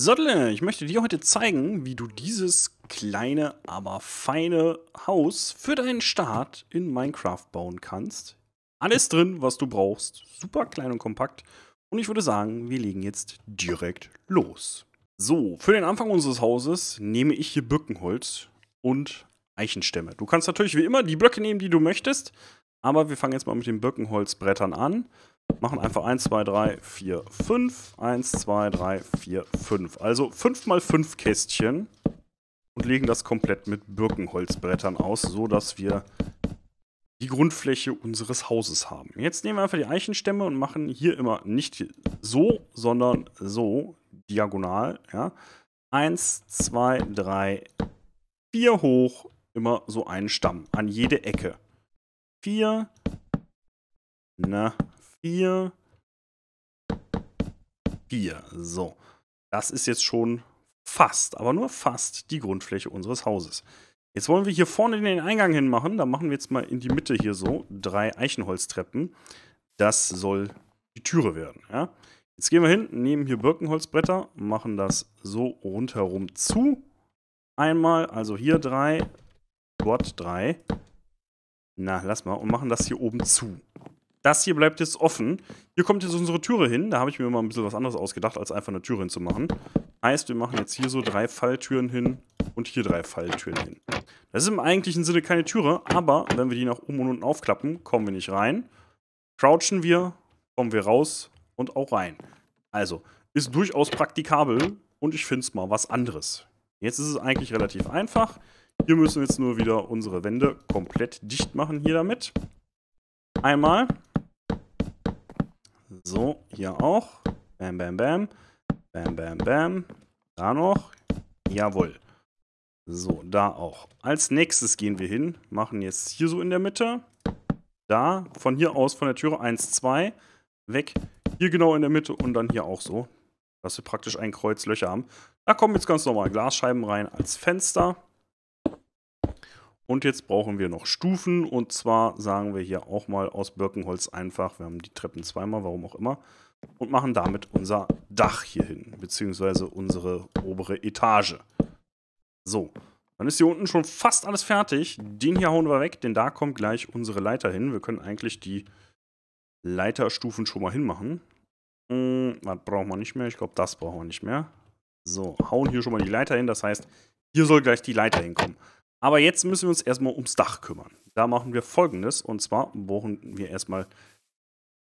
Sottle, ich möchte dir heute zeigen, wie du dieses kleine, aber feine Haus für deinen Start in Minecraft bauen kannst. Alles drin, was du brauchst. Super klein und kompakt. Und ich würde sagen, wir legen jetzt direkt los. So, für den Anfang unseres Hauses nehme ich hier Birkenholz und Eichenstämme. Du kannst natürlich wie immer die Blöcke nehmen, die du möchtest. Aber wir fangen jetzt mal mit den Birkenholzbrettern an. Machen einfach 1, 2, 3, 4, 5. 1, 2, 3, 4, 5. Also 5 mal 5 Kästchen. Und legen das komplett mit Birkenholzbrettern aus, sodass wir die Grundfläche unseres Hauses haben. Jetzt nehmen wir einfach die Eichenstämme und machen hier immer nicht so, sondern so diagonal. Ja. Eins, zwei, drei, vier hoch, immer so einen Stamm an jede Ecke. 4. Na, 4. 4. So. Das ist jetzt schon fast, aber nur fast die Grundfläche unseres Hauses. Jetzt wollen wir hier vorne den Eingang hin machen. Da machen wir jetzt mal in die Mitte hier so drei Eichenholztreppen. Das soll die Türe werden. Ja? Jetzt gehen wir hin, nehmen hier Birkenholzbretter, machen das so rundherum zu. Einmal, also hier drei, dort drei, na, lass mal. Und machen das hier oben zu. Das hier bleibt jetzt offen. Hier kommt jetzt unsere Türe hin. Da habe ich mir mal ein bisschen was anderes ausgedacht, als einfach eine Tür hinzumachen. Heißt, wir machen jetzt hier so drei Falltüren hin und hier drei Falltüren hin. Das ist im eigentlichen Sinne keine Türe, aber wenn wir die nach oben und unten aufklappen, kommen wir nicht rein. Crouchen wir, kommen wir raus und auch rein. Also, ist durchaus praktikabel und ich finde es mal was anderes. Jetzt ist es eigentlich relativ einfach. Hier müssen wir jetzt nur wieder unsere Wände komplett dicht machen hier damit. Einmal. So, hier auch. Bam, bam, bam. Bam, bam, bam. Da noch. Jawohl. So, da auch. Als nächstes gehen wir hin, machen jetzt hier so in der Mitte. Da, von hier aus, von der Türe 1, 2, weg. Hier genau in der Mitte und dann hier auch so, dass wir praktisch ein Kreuz Löcher haben. Da kommen jetzt ganz normal Glasscheiben rein als Fenster. Und jetzt brauchen wir noch Stufen. Und zwar sagen wir hier auch mal aus Birkenholz einfach, wir haben die Treppen zweimal, warum auch immer, und machen damit unser Dach hier hin, beziehungsweise unsere obere Etage. So, dann ist hier unten schon fast alles fertig. Den hier hauen wir weg, denn da kommt gleich unsere Leiter hin. Wir können eigentlich die Leiterstufen schon mal hinmachen. Hm, das brauchen wir nicht mehr. Ich glaube, das brauchen wir nicht mehr. So, hauen hier schon mal die Leiter hin. Das heißt, hier soll gleich die Leiter hinkommen. Aber jetzt müssen wir uns erstmal ums Dach kümmern. Da machen wir folgendes. Und zwar brauchen wir erstmal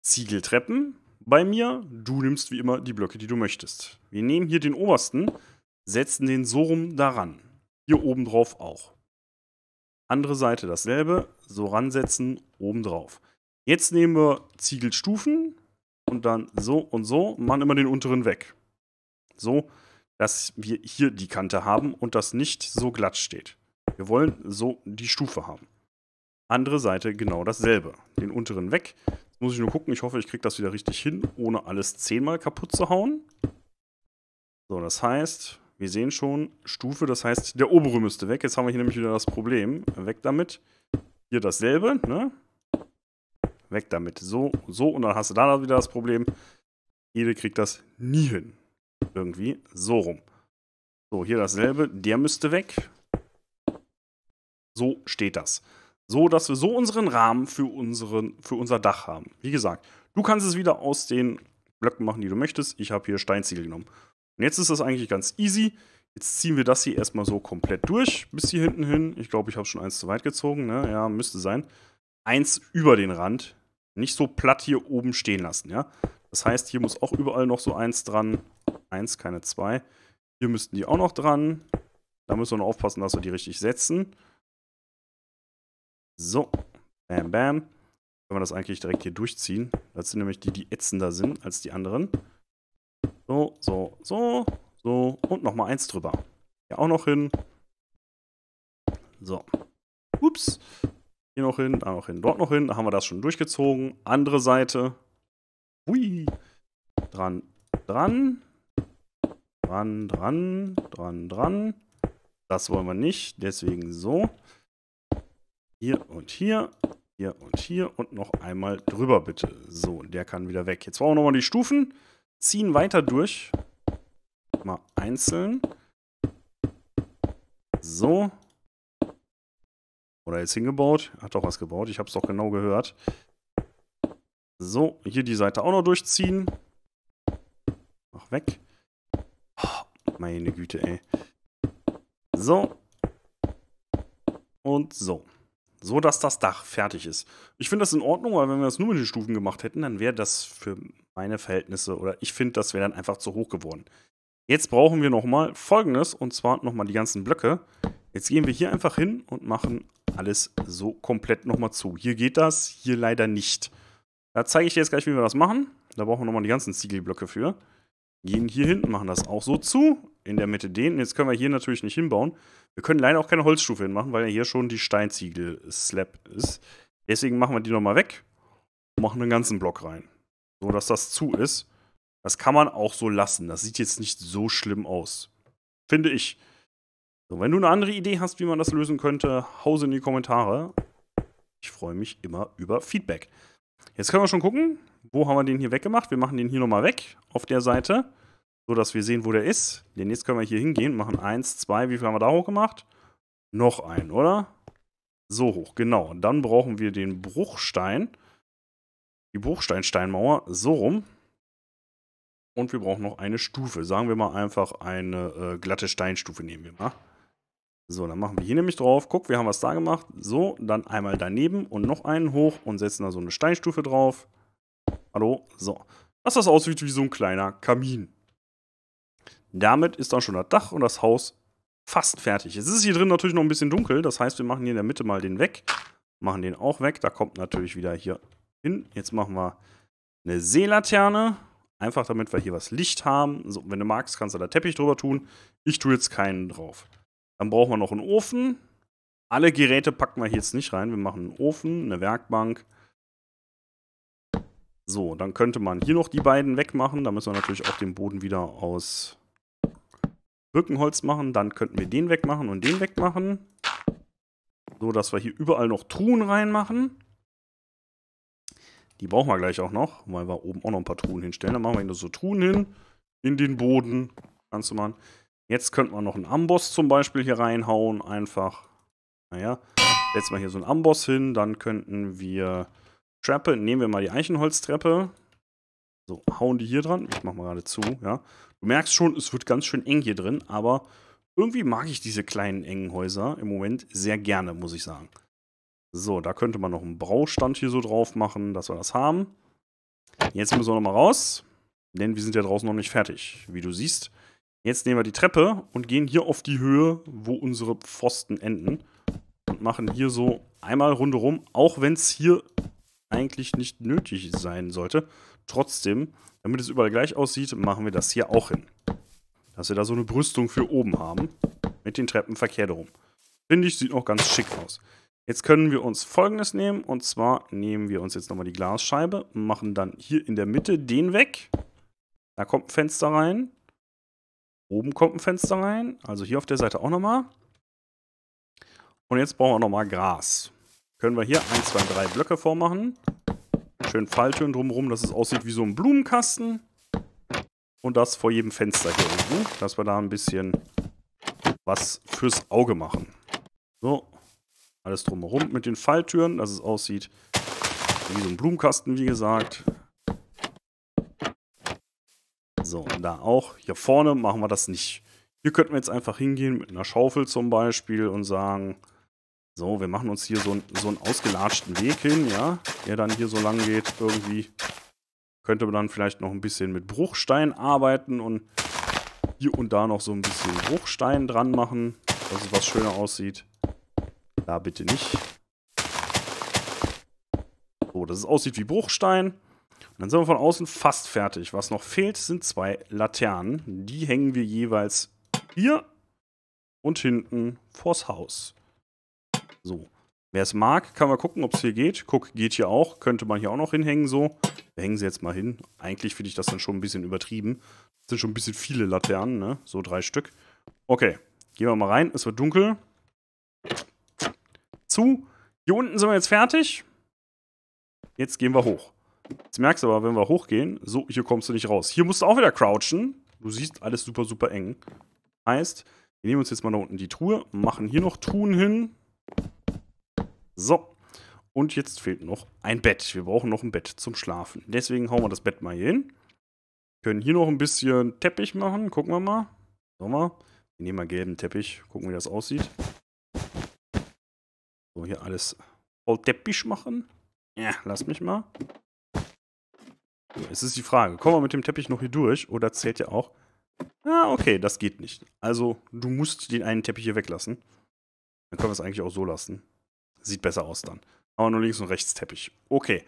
Ziegeltreppen bei mir. Du nimmst wie immer die Blöcke, die du möchtest. Wir nehmen hier den obersten, setzen den so rum daran. Hier oben drauf auch. Andere Seite dasselbe, so ransetzen, oben drauf. Jetzt nehmen wir Ziegelstufen und dann so und so, machen immer den unteren weg. So, dass wir hier die Kante haben und das nicht so glatt steht. Wir wollen so die Stufe haben. Andere Seite genau dasselbe. Den unteren weg. Jetzt muss ich nur gucken. Ich hoffe, ich kriege das wieder richtig hin, ohne alles zehnmal kaputt zu hauen. So, das heißt, wir sehen schon Stufe. Das heißt, der obere müsste weg. Jetzt haben wir hier nämlich wieder das Problem. Weg damit. Hier dasselbe, ne? Weg damit. So, so. Und dann hast du da wieder das Problem. Jede kriegt das nie hin. Irgendwie so rum. So, hier dasselbe. Der müsste weg. So steht das. So, dass wir so unseren Rahmen für, unseren, für unser Dach haben. Wie gesagt, du kannst es wieder aus den Blöcken machen, die du möchtest. Ich habe hier Steinziegel genommen. Und jetzt ist das eigentlich ganz easy. Jetzt ziehen wir das hier erstmal so komplett durch, bis hier hinten hin. Ich glaube, ich habe schon eins zu weit gezogen. Ne? Ja, müsste sein. Eins über den Rand. Nicht so platt hier oben stehen lassen, ja. Das heißt, hier muss auch überall noch so eins dran. Eins, keine zwei. Hier müssten die auch noch dran. Da müssen wir noch aufpassen, dass wir die richtig setzen. So, bam, bam. Können wir das eigentlich direkt hier durchziehen. Das sind nämlich die, die ätzender sind als die anderen. So, so, so, so. Und nochmal eins drüber. Hier auch noch hin. So. Ups. Hier noch hin, da noch hin, dort noch hin. Da haben wir das schon durchgezogen. Andere Seite. Hui. Dran, dran. Dran, dran, dran, dran. Das wollen wir nicht. Deswegen so. Hier und hier, hier und hier und noch einmal drüber bitte. So, und der kann wieder weg. Jetzt brauchen wir nochmal die Stufen. Ziehen weiter durch. Mal einzeln. So. Oder jetzt hingebaut. Hat doch was gebaut. Ich habe es doch genau gehört. So, hier die Seite auch noch durchziehen. Mach weg. Oh, meine Güte, ey. So. Und so so dass das Dach fertig ist. Ich finde das in Ordnung, weil wenn wir das nur mit den Stufen gemacht hätten, dann wäre das für meine Verhältnisse oder ich finde, das wäre dann einfach zu hoch geworden. Jetzt brauchen wir nochmal folgendes und zwar nochmal die ganzen Blöcke. Jetzt gehen wir hier einfach hin und machen alles so komplett nochmal zu. Hier geht das, hier leider nicht. Da zeige ich dir jetzt gleich, wie wir das machen. Da brauchen wir nochmal die ganzen Ziegelblöcke für. Gehen hier hinten, machen das auch so zu in der Mitte den. Jetzt können wir hier natürlich nicht hinbauen. Wir können leider auch keine Holzstufe hinmachen, weil ja hier schon die steinziegel slap ist. Deswegen machen wir die nochmal weg und machen einen ganzen Block rein. So, dass das zu ist. Das kann man auch so lassen. Das sieht jetzt nicht so schlimm aus. Finde ich. So, wenn du eine andere Idee hast, wie man das lösen könnte, hause in die Kommentare. Ich freue mich immer über Feedback. Jetzt können wir schon gucken, wo haben wir den hier weggemacht. Wir machen den hier nochmal weg auf der Seite so dass wir sehen, wo der ist. Denn jetzt können wir hier hingehen, machen 1, 2, wie viel haben wir da hoch gemacht? Noch einen, oder? So hoch, genau. Und dann brauchen wir den Bruchstein, die Bruchsteinsteinmauer, so rum. Und wir brauchen noch eine Stufe. Sagen wir mal einfach eine äh, glatte Steinstufe nehmen wir mal. So, dann machen wir hier nämlich drauf. Guck, wir haben was da gemacht. So, dann einmal daneben und noch einen hoch und setzen da so eine Steinstufe drauf. Hallo? So. Dass das aussieht wie so ein kleiner Kamin. Damit ist dann schon das Dach und das Haus fast fertig. Es ist hier drin natürlich noch ein bisschen dunkel. Das heißt, wir machen hier in der Mitte mal den weg. Machen den auch weg. Da kommt natürlich wieder hier hin. Jetzt machen wir eine Seelaterne. Einfach damit wir hier was Licht haben. So, wenn du magst, kannst du da Teppich drüber tun. Ich tue jetzt keinen drauf. Dann brauchen wir noch einen Ofen. Alle Geräte packen wir hier jetzt nicht rein. Wir machen einen Ofen, eine Werkbank. So, dann könnte man hier noch die beiden wegmachen. Da müssen wir natürlich auch den Boden wieder aus Birkenholz machen. Dann könnten wir den wegmachen und den wegmachen. So, dass wir hier überall noch Truhen reinmachen. Die brauchen wir gleich auch noch, weil wir oben auch noch ein paar Truhen hinstellen. Dann machen wir hier so Truhen hin. In den Boden. Kannst du machen. Jetzt könnten wir noch einen Amboss zum Beispiel hier reinhauen. Einfach. Naja. Setzen wir hier so einen Amboss hin. Dann könnten wir Treppe. Nehmen wir mal die Eichenholztreppe. So, hauen die hier dran. Ich mach mal gerade zu, ja. Du merkst schon, es wird ganz schön eng hier drin, aber irgendwie mag ich diese kleinen engen Häuser im Moment sehr gerne, muss ich sagen. So, da könnte man noch einen Braustand hier so drauf machen, dass wir das haben. Jetzt müssen wir nochmal raus, denn wir sind ja draußen noch nicht fertig, wie du siehst. Jetzt nehmen wir die Treppe und gehen hier auf die Höhe, wo unsere Pfosten enden. Und machen hier so einmal rundherum, auch wenn es hier eigentlich nicht nötig sein sollte. Trotzdem, damit es überall gleich aussieht, machen wir das hier auch hin. Dass wir da so eine Brüstung für oben haben. Mit den Treppen verkehrt herum. Finde ich, sieht auch ganz schick aus. Jetzt können wir uns folgendes nehmen. Und zwar nehmen wir uns jetzt nochmal die Glasscheibe. Machen dann hier in der Mitte den weg. Da kommt ein Fenster rein. Oben kommt ein Fenster rein. Also hier auf der Seite auch nochmal. Und jetzt brauchen wir nochmal Gras können wir hier 1, 2, 3 Blöcke vormachen. Schön Falltüren drumherum, dass es aussieht wie so ein Blumenkasten. Und das vor jedem Fenster hier unten, dass wir da ein bisschen was fürs Auge machen. So, alles drumherum mit den Falltüren, dass es aussieht wie so ein Blumenkasten, wie gesagt. So, und da auch. Hier vorne machen wir das nicht. Hier könnten wir jetzt einfach hingehen mit einer Schaufel zum Beispiel und sagen, so, wir machen uns hier so, so einen ausgelatschten Weg hin, ja, der dann hier so lang geht irgendwie. Könnte man dann vielleicht noch ein bisschen mit Bruchstein arbeiten und hier und da noch so ein bisschen Bruchstein dran machen, dass es was schöner aussieht. Da bitte nicht. So, dass es aussieht wie Bruchstein. Und dann sind wir von außen fast fertig. Was noch fehlt, sind zwei Laternen. Die hängen wir jeweils hier und hinten vors Haus. So. Wer es mag, kann mal gucken, ob es hier geht. Guck, geht hier auch. Könnte man hier auch noch hinhängen so. Wir hängen sie jetzt mal hin. Eigentlich finde ich das dann schon ein bisschen übertrieben. Das sind schon ein bisschen viele Laternen, ne? So drei Stück. Okay, gehen wir mal rein. Es wird dunkel. Zu. Hier unten sind wir jetzt fertig. Jetzt gehen wir hoch. Jetzt merkst du aber, wenn wir hochgehen, so, hier kommst du nicht raus. Hier musst du auch wieder crouchen. Du siehst alles super, super eng. Heißt, wir nehmen uns jetzt mal da unten die Truhe, machen hier noch Truhen hin. So. Und jetzt fehlt noch ein Bett. Wir brauchen noch ein Bett zum Schlafen. Deswegen hauen wir das Bett mal hier hin. Können hier noch ein bisschen Teppich machen. Gucken wir mal. Sollen mal. Wir nehmen mal gelben Teppich. Gucken, wie das aussieht. So, hier alles voll Teppich machen. Ja, lass mich mal. es ist die Frage, kommen wir mit dem Teppich noch hier durch oder zählt ja auch? Ah, okay, das geht nicht. Also, du musst den einen Teppich hier weglassen. Dann können wir es eigentlich auch so lassen. Sieht besser aus dann. Aber nur links und rechts Teppich. Okay.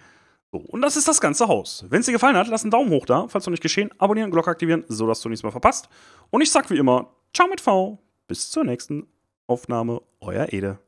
So, und das ist das ganze Haus. Wenn es dir gefallen hat, lass einen Daumen hoch da, falls noch nicht geschehen. Abonnieren, Glocke aktivieren, sodass du nichts mehr verpasst. Und ich sag wie immer, ciao mit V. Bis zur nächsten Aufnahme, euer Ede.